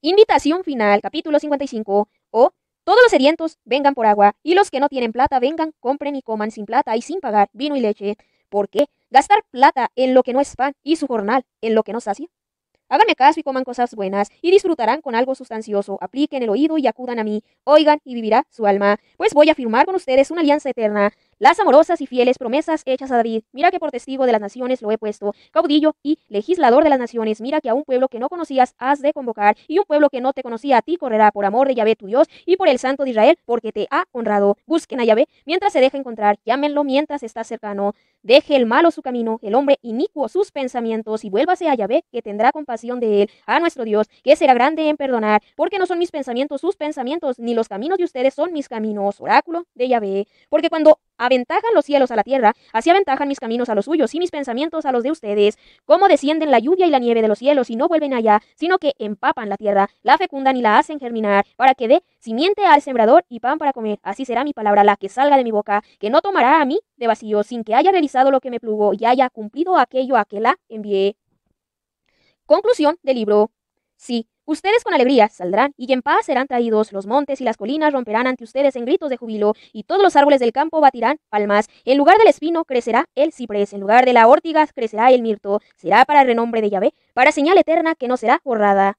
Invitación final, capítulo 55, o todos los sedientos vengan por agua, y los que no tienen plata vengan, compren y coman sin plata y sin pagar vino y leche. ¿Por qué? Gastar plata en lo que no es pan y su jornal en lo que no sacia. Háganme caso y coman cosas buenas, y disfrutarán con algo sustancioso. Apliquen el oído y acudan a mí. Oigan y vivirá su alma, pues voy a firmar con ustedes una alianza eterna las amorosas y fieles promesas hechas a David. Mira que por testigo de las naciones lo he puesto, caudillo y legislador de las naciones. Mira que a un pueblo que no conocías has de convocar, y un pueblo que no te conocía a ti correrá por amor de Yahvé tu Dios y por el Santo de Israel, porque te ha honrado. Busquen a Yahvé mientras se deja encontrar, llámenlo mientras está cercano. Deje el malo su camino, el hombre inicuo sus pensamientos, y vuélvase a Yahvé, que tendrá compasión de él, a nuestro Dios, que será grande en perdonar, porque no son mis pensamientos sus pensamientos, ni los caminos de ustedes son mis caminos. Oráculo de Yahvé. Porque cuando Aventajan los cielos a la tierra, así aventajan mis caminos a los suyos y mis pensamientos a los de ustedes. Como descienden la lluvia y la nieve de los cielos y no vuelven allá, sino que empapan la tierra, la fecundan y la hacen germinar, para que dé simiente al sembrador y pan para comer. Así será mi palabra la que salga de mi boca, que no tomará a mí de vacío, sin que haya realizado lo que me plugo y haya cumplido aquello a que la envié. Conclusión del libro. Sí, Ustedes con alegría saldrán y en paz serán traídos, los montes y las colinas romperán ante ustedes en gritos de júbilo, y todos los árboles del campo batirán palmas. En lugar del espino crecerá el ciprés, en lugar de la órtiga crecerá el mirto, será para el renombre de Yahvé, para señal eterna que no será borrada.